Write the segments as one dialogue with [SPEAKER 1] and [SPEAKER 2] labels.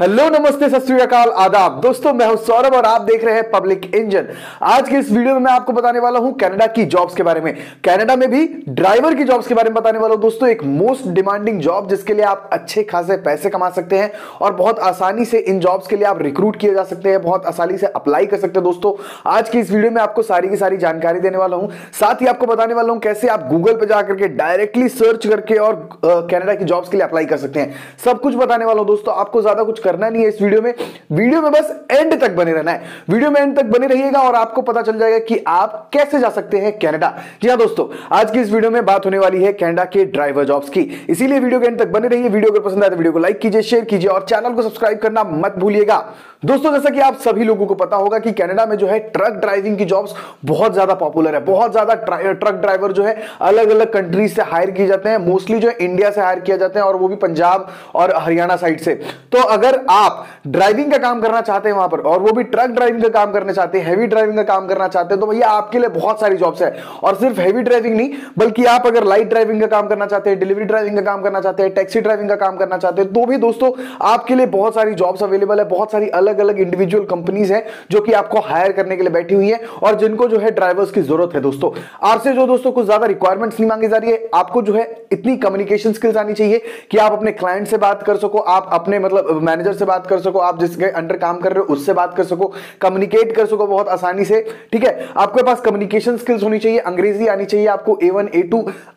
[SPEAKER 1] hello नमस्ते सत आदाब दोस्तों मैं हूं सौरभ और आप देख रहे हैं पब्लिक इंजन आज के इस वीडियो में मैं आपको बताने वाला हूं कनाडा की जॉब्स के बारे में कनाडा में भी ड्राइवर की जॉब्स के बारे में बताने वाला हूं दोस्तों एक मोस्ट डिमांडिंग जॉब जिसके लिए आप अच्छे खासे पैसे कमा सकते हैं और बहुत आसानी से इन जॉब्स के लिए आप रिक्रूट किए जा सकते हैं बहुत आसानी से अप्लाई कर सकते हैं दोस्तों आज की इस वीडियो में आपको सारी की सारी जानकारी देने वाला हूं साथ ही आपको बताने वाला हूँ कैसे आप गूगल पर जाकर के डायरेक्टली सर्च करके और कैनेडा की जॉब्स के लिए अप्लाई कर सकते हैं सब कुछ बताने वाला हूँ दोस्तों आपको ज्यादा कुछ करना नहीं है इस वीडियो में वीडियो में बस एंड तक बने रहना है वीडियो में एंड तक बने रहिएगा और आपको पता चल जाएगा कि आप कैसे जा सकते हैं कैनेडा जी हाँ दोस्तों आज की इस वीडियो में बात होने वाली है कैनेडा के ड्राइवर जॉब्स की इसीलिए वीडियो के एंड तक बने रहिए वीडियो अगर पसंद आए तो वीडियो को लाइक कीजिए शेयर कीजिए और चैनल को सब्सक्राइब करना मत भूलिएगा दोस्तों जैसा कि आप सभी लोगों को पता होगा कि कनाडा में जो है ट्रक ड्राइविंग की जॉब्स बहुत ज्यादा पॉपुलर है बहुत ज्यादा ट्रक ड्राइवर जो है अलग अलग कंट्रीज से हायर किए जाते हैं मोस्टली जो है इंडिया से हायर किया जाते हैं और वो भी पंजाब और हरियाणा साइड से तो अगर आप ड्राइविंग का काम करना चाहते हैं वहां पर और वो भी ट्रक ड्राइविंग का काम करना चाहते हैं हैवी ड्राइविंग का काम करना चाहते हैं तो भैया आपके लिए बहुत सारी जॉब्स है और सिर्फ हैवी ड्राइविंग नहीं बल्कि आप अगर लाइट ड्राइविंग का काम करना चाहते हैं डिलीवरी ड्राइविंग का काम करना चाहते हैं टैक्सी ड्राइविंग का काम करना चाहते हैं तो भी दोस्तों आपके लिए बहुत सारी जॉब्स अवेलेबल है बहुत सारी अलग अलग अलग इंडिविजुअल कंपनीज हैं जो कि आपको हायर करने के लिए बैठी हुई है और जिनको जो है ड्राइवर्स की जरूरत है दोस्तों आपसे जो दोस्तों कुछ ज्यादा रिक्वायरमेंट्स नहीं मांगी जा रही है आपको जो है इतनी कम्युनिकेशन स्किल्स आनी चाहिए कि आप अपने क्लाइंट से बात कर सको आप अपने मतलब मैनेजर से बात कर सको आप जिसके अंडर काम कर रहे हो उससे बात कर सको कम्युनिकेट कर सको बहुत आसानी से ठीक है आपके पास कम्युनिकेशन स्किल्स होनी चाहिए अंग्रेजी आनी चाहिए आपको ए वन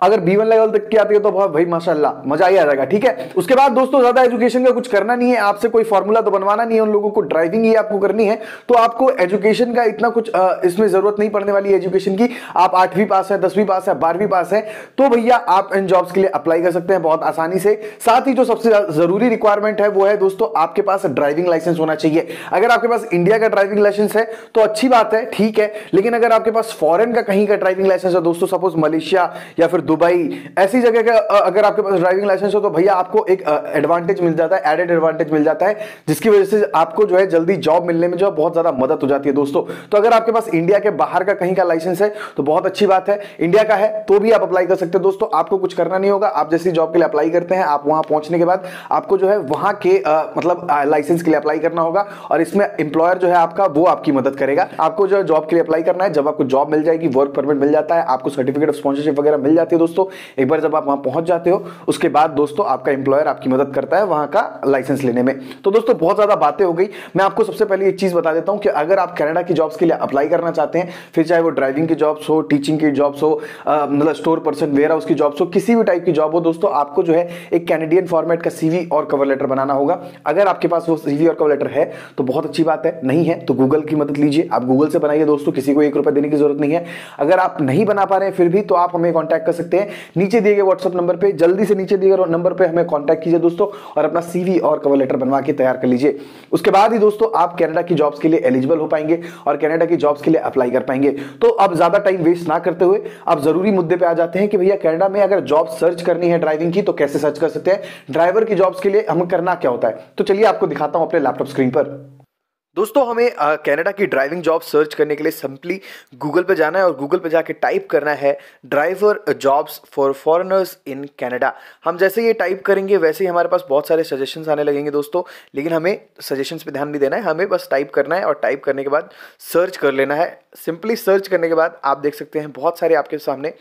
[SPEAKER 1] अगर बी लेवल तक की आती है तो बहुत भाई माशाला मजा ही आ जाएगा ठीक है उसके बाद दोस्तों ज्यादा एजुकेशन का कुछ करना नहीं है आपसे कोई फॉर्मूला तो बनवाना नहीं है उन लोगों को ड्राइविंग ही आपको करनी है तो आपको एजुकेशन का इतना कुछ इसमें जरूरत नहीं पड़ने वाली एजुकेशन की आप आठवीं पास है दसवीं पास है बारहवीं पास है तो भैया आप इन जॉब्स के लिए अप्लाई कर सकते हैं बहुत आसानी से साथ ही जो सबसे जरूरी रिक्वायरमेंट है वो है दोस्तों आपके पास ड्राइविंग लाइसेंस होना चाहिए अगर आपके पास इंडिया का ड्राइविंग लाइसेंस है तो अच्छी बात है ठीक है लेकिन अगर आपके पास फॉरन का कहीं का ड्राइविंग लाइसेंस है दोस्तों सपोज मलेशिया या फिर दुबई ऐसी जगह का अगर आपके पास ड्राइविंग लाइसेंस हो तो भैया आपको एक एडवांटेज मिल जाता है एडेड एडवांटेज मिल जाता है जिसकी वजह से आपको जो है जल्दी जॉब मिलने में जो है बहुत ज़्यादा मदद हो जाती है दोस्तों तो अगर आपके पास इंडिया के बाहर का कहीं का लाइसेंस है तो बहुत अच्छी बात है इंडिया का है तो भी आप अप्लाई कर सकते हैं दोस्तों आपको कुछ करना नहीं होगा आप जैसी जॉब के लिए अप्लाई करते हैं आप वहां पहुंचने के बाद आपको जो है वहां के आ, मतलब लाइसेंस के लिए अप्लाई करना होगा और इसमें इंप्लॉयर जो है आपका वो आपकी मदद करेगा आपको जो है जॉब के लिए अप्लाई करना है जब आपको जॉब मिल जाएगी वर्क परमिट मिल जाता है आपको सर्टिफिकेट ऑफ स्पॉन्सरशिप वगैरह मिल जाती है दोस्तों एक बार जब आप वहां पहुंच जाते हो उसके बाद दोस्तों आपका इंप्लॉयर आपकी मदद करता है वहां का लाइसेंस लेने में तो दोस्तों बहुत ज़्यादा बातें हो गई मैं आपको सबसे पहले एक चीज़ बता देता हूं कि अगर आप कनाडा की जॉब्स के लिए अप्लाई करना चाहते हैं फिर चाहे वो ड्राइविंग की जॉब्स हो टीचिंग की जॉब्स हो मतलब स्टोर पर्सन वेयर हाउस की जॉब्स हो किसी भी टाइप की जॉब हो दोस्तों आपको जो है एक कैनेडियन फॉर्मेट का सीवी और कवर लेटर बनाना होगा अगर आपके पास वो सीवी और कवर लेटर है तो बहुत अच्छी बात है नहीं है तो गूगल की मदद लीजिए आप गूगल से बनाइए दोस्तों किसी को एक रुपए देने की जरूरत नहीं है अगर आप नहीं बना पा रहे हैं फिर भी तो आप हमें कॉन्टैक्ट कर सकते हैं नीचे दिए गए व्हाट्सअप नंबर पर जल्दी से नीचे दिए गए नंबर पर हमें कॉन्टैक्ट कीजिए दोस्तों और अपना सीवी और कवर लेटर बनवा के तैयार कर लीजिए उसके बाद ही दोस्तों आप कनाडा की जॉब्स के लिए एलिजिबल हो पाएंगे और कनाडा की जॉब्स के लिए अप्लाई कर पाएंगे तो अब ज्यादा टाइम वेस्ट ना करते हुए अब जरूरी मुद्दे पे आ जाते हैं कि भैया कनाडा में अगर जॉब सर्च करनी है ड्राइविंग की तो कैसे सर्च कर सकते हैं ड्राइवर की जॉब्स के लिए हम करना क्या होता है तो चलिए आपको दिखाता हूं अपने लैपटॉप स्क्रीन पर दोस्तों हमें कनाडा की ड्राइविंग जॉब सर्च करने के लिए सिंपली गूगल पे जाना है और गूगल पे जाके टाइप करना है driver jobs for foreigners in Canada हम जैसे ये टाइप करेंगे वैसे ही हमारे पास बहुत सारे सजेशंस आने लगेंगे दोस्तों लेकिन हमें सजेशंस पे ध्यान नहीं देना है हमें बस टाइप करना है और टाइप करने के बाद सर्च कर लेना है सिंपली सर्च करने के बाद आप देख सकते हैं बहुत सारे आपके सामने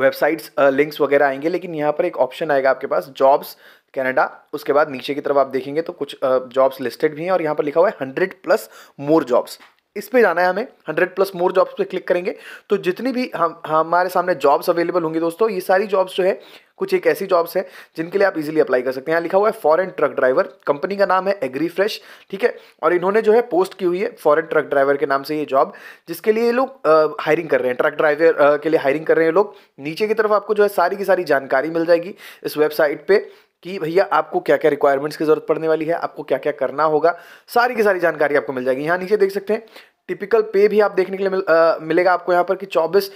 [SPEAKER 1] वेबसाइट्स लिंक्स वगैरह आएंगे लेकिन यहाँ पर एक ऑप्शन आएगा आपके पास जॉब्स कनाडा उसके बाद नीचे की तरफ आप देखेंगे तो कुछ जॉब्स लिस्टेड भी हैं और यहाँ पर लिखा हुआ है हंड्रेड प्लस मोर जॉब्स इस पे जाना है हमें हंड्रेड प्लस मोर जॉब्स पे क्लिक करेंगे तो जितनी भी हम हमारे सामने जॉब्स अवेलेबल होंगी दोस्तों ये सारी जॉब्स जो है कुछ एक ऐसी जॉब्स हैं जिनके लिए आप इजीली अप्लाई कर सकते हैं यहाँ लिखा हुआ है फॉरेन ट्रक ड्राइवर कंपनी का नाम है एग्री फ्रेश ठीक है और इन्होंने जो है पोस्ट की हुई है फॉरन ट्रक ड्राइवर के नाम से ये जॉब जिसके लिए ये लोग हायरिंग कर रहे हैं ट्रक ड्राइवर के लिए हायरिंग कर रहे हैं लोग नीचे की तरफ आपको जो है सारी की सारी जानकारी मिल जाएगी इस वेबसाइट पर कि भैया आपको क्या क्या रिक्वायरमेंट्स की ज़रूरत पड़ने वाली है आपको क्या क्या करना होगा सारी की सारी जानकारी आपको मिल जाएगी यहाँ नीचे देख सकते हैं टिपिकल पे भी आप देखने के लिए मिल, आ, मिलेगा आपको यहाँ पर कि चौबीस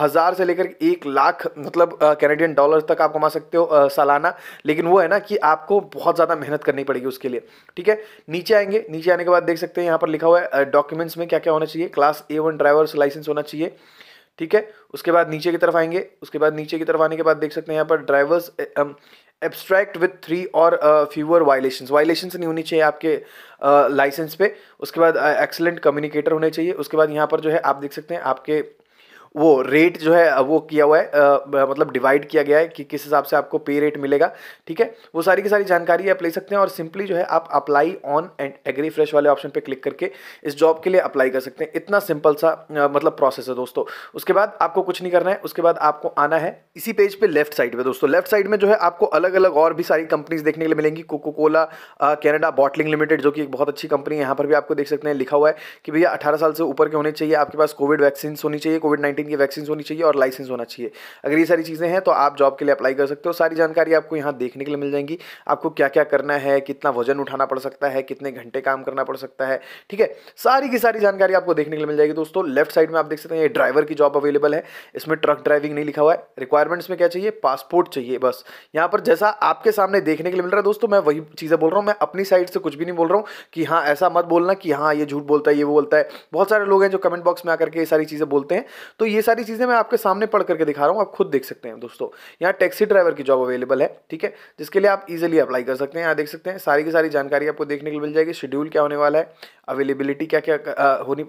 [SPEAKER 1] हज़ार से लेकर एक लाख मतलब कैनेडियन डॉलर तक आप कमा सकते हो आ, सालाना लेकिन वो है ना कि आपको बहुत ज़्यादा मेहनत करनी पड़ेगी उसके लिए ठीक है नीचे आएंगे नीचे आने के बाद देख सकते हैं यहाँ पर लिखा हुआ है डॉक्यूमेंट्स में क्या क्या होना चाहिए class A one drivers licence होना चाहिए ठीक है उसके बाद नीचे की तरफ आएंगे उसके बाद नीचे की तरफ आने के बाद देख सकते हैं यहाँ पर ड्राइवर्स एब्स्ट्रैक्ट विथ थ्री और फ्यूअर वायलेशन वायलेशन नहीं होनी चाहिए आपके लाइसेंस uh, पे उसके बाद एक्सलेंट uh, कम्युनिकेटर होने चाहिए उसके बाद यहाँ पर जो है आप देख सकते हैं आपके वो रेट जो है वो किया हुआ है आ, मतलब डिवाइड किया गया है कि किस हिसाब से आपको पे रेट मिलेगा ठीक है वो सारी की सारी जानकारी आप ले सकते हैं और सिंपली जो है आप apply on and agri fresh वाले ऑप्शन पर क्लिक करके इस जॉब के लिए अप्लाई कर सकते हैं इतना सिंपल सा आ, मतलब प्रोसेस है दोस्तों उसके बाद आपको कुछ नहीं करना है उसके बाद आपको आना है इसी पेज पर लेफ्ट साइड पर दोस्तों लेफ्ट साइड में जो है आपको अलग अलग और भी सारी कंपनीज देखने के लिए मिलेंगी Coca Cola Canada Bottling Limited जो कि एक बहुत अच्छी कंपनी है यहाँ पर भी आपको देख सकते हैं लिखा हुआ है कि भैया अठारह साल से ऊपर के होने चाहिए आपके पास कोविड वैक्सीन होनी चाहिए कोविड नाइन्टीन की वैक्सीन होनी चाहिए और लाइसेंस होना चाहिए अगर ये सारी चीज़ें हैं तो आप जॉब के लिए अप्लाई कर सकते हो सारी जानकारी आपको यहाँ देखने के लिए मिल जाएंगी आपको क्या क्या करना है कितना वजन उठाना पड़ सकता है कितने घंटे काम करना पड़ सकता है ठीक है सारी की सारी जानकारी आपको देखने के लिए मिल जाएगी दोस्तों लेफ्ट साइड में आप देख सकते हैं ये ड्राइवर की जॉब अवेलेबल है इसमें ट्रक ड्राइविंग नहीं लिखा हुआ है रिक्वायरमेंट्स में क्या चाहिए पासपोर्ट चाहिए बस यहाँ पर जैसा आपके सामने देखने के लिए मिल रहा है दोस्तों मैं वही चीज़ें बोल रहा हूँ मैं अपनी साइड से कुछ भी नहीं बोल रहा हूँ कि हाँ ऐसा मत बोलना कि हाँ ये झूठ बोलता है ये वो बोलता है बहुत सारे लोग हैं जो कमेंट बॉक्स में आकर के ये सारी चीज़ें बोलते हैं तो ये सारी चीज़ें मैं आपके सामने पढ़ करके दिखा रहा हूँ आप खुद देख सकते हैं दोस्तों यहाँ टैक्सी ड्राइवर की जॉब अवेलेबल है ठीक है जिसके लिए आप इजिली अप्लाई कर सकते हैं यहाँ देख सकते हैं सारी की सारी जानकारी आपको देखने के लिए मिल जाएगी शेड्यूल क्या होने वाला है अवेलेबिलिटी क्या क्या होनी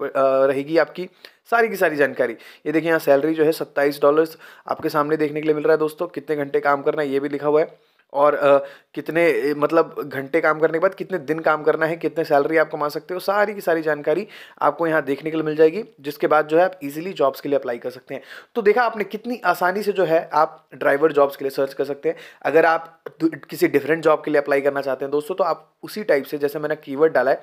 [SPEAKER 1] रहेगी आपकी सारी की सारी जानकारी ये देखिए यहाँ सैलरी जो है सत्ताईस डॉलर्स आपके सामने देखने के लिए मिल रहा है दोस्तों कितने घंटे काम करना है ये भी लिखा हुआ है और आ, कितने मतलब घंटे काम करने के बाद कितने दिन काम करना है कितने सैलरी आप कमा सकते हो सारी की सारी जानकारी आपको यहाँ देखने के लिए मिल जाएगी जिसके बाद जो है आप इजीली जॉब्स के लिए अप्लाई कर सकते हैं तो देखा आपने कितनी आसानी से जो है आप ड्राइवर जॉब्स के लिए सर्च कर सकते हैं अगर आप किसी डिफरेंट जॉब के लिए अप्लाई करना चाहते हैं दोस्तों तो आप उसी टाइप से जैसे मैंने कीवर्ड डाला है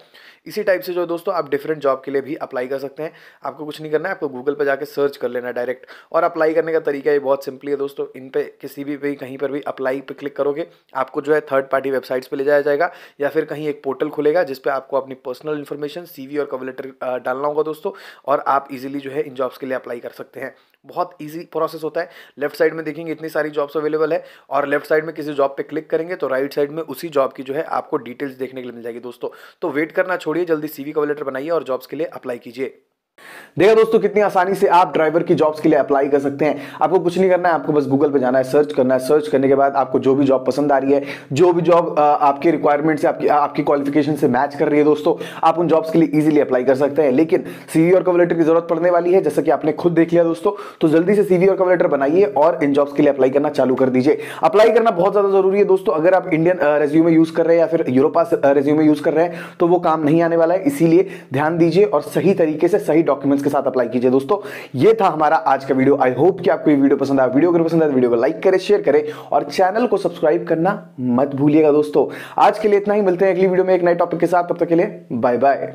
[SPEAKER 1] इसी टाइप से जो है दोस्तों आप डिफरेंट जॉब के लिए भी अप्लाई कर सकते हैं आपको कुछ नहीं करना है आपको गूगल पर जाकर सर्च कर लेना डायरेक्ट और अप्लाई करने का तरीका ये बहुत सिंपली है दोस्तों इन पर किसी भी कहीं पर भी अप्लाई पर क्लिक करोगे करोगे आपको जो है थर्ड पार्टी वेबसाइट्स पे ले जाया जाएगा या फिर कहीं एक पोर्टल खुलेगा जिस पे आपको अपनी पर्सनल इन्फॉर्मेशन सीवी और कवर लेटर डालना होगा दोस्तों और आप इजीली जो है इन जॉब्स के लिए अप्लाई कर सकते हैं बहुत ईजी प्रोसेस होता है लेफ्ट साइड में देखेंगे इतनी सारी जॉब्स अवेलेबल है और लेफ्ट साइड में किसी जॉब पर क्लिक करेंगे तो राइट साइड में उसी जॉब की जो है आपको डिटेल्स देखने के लिए मिल जाएगी दोस्तों तो वेट करना छोड़िए जल्दी सीवी वी बनाइए और जॉब्स के लिए अप्लाई कीजिए देखा दोस्तों कितनी आसानी से आप ड्राइवर की जॉब्स के लिए अप्लाई कर सकते हैं आपको कुछ नहीं करना है आपको बस गूगल पे जाना है सर्च करना है सर्च करने के बाद आपको जो भी जॉब पसंद आ रही है जो भी जॉब आपके रिक्वायरमेंट से आपकी आपकी क्वालिफिकेशन से मैच कर रही है दोस्तों आप उन जॉब्स के लिए इजिली अप्लाई कर सकते हैं लेकिन सीवी और कवलेटर की जरूरत पड़ने वाली है जैसा कि आपने खुद देख लिया दोस्तों तो जल्दी से सीवी और कवलेटर बनाइए और इन जॉब्स के लिए अप्लाई करना चालू कर दीजिए अप्लाई करना बहुत ज्यादा जरूरी है दोस्तों अगर आप इंडियन रेज्यूमे यूज कर रहे हैं या फिर यूरोपा रेज्यूमे यूज कर रहे हैं तो वो काम नहीं आने वाला है इसीलिए ध्यान दीजिए और सही तरीके से सही डॉक्यूमेंट्स के साथ अप्लाई कीजिए दोस्तों ये था हमारा आज का वीडियो आई होप कि आपको ये वीडियो पसंद आया वीडियो अगर पसंद आया वीडियो तो को लाइक करें शेयर करें और चैनल को सब्सक्राइब करना मत भूलिएगा दोस्तों आज के लिए इतना ही मिलते हैं अगली वीडियो में एक नए टॉपिक के साथ तब तक के लिए बाय बाय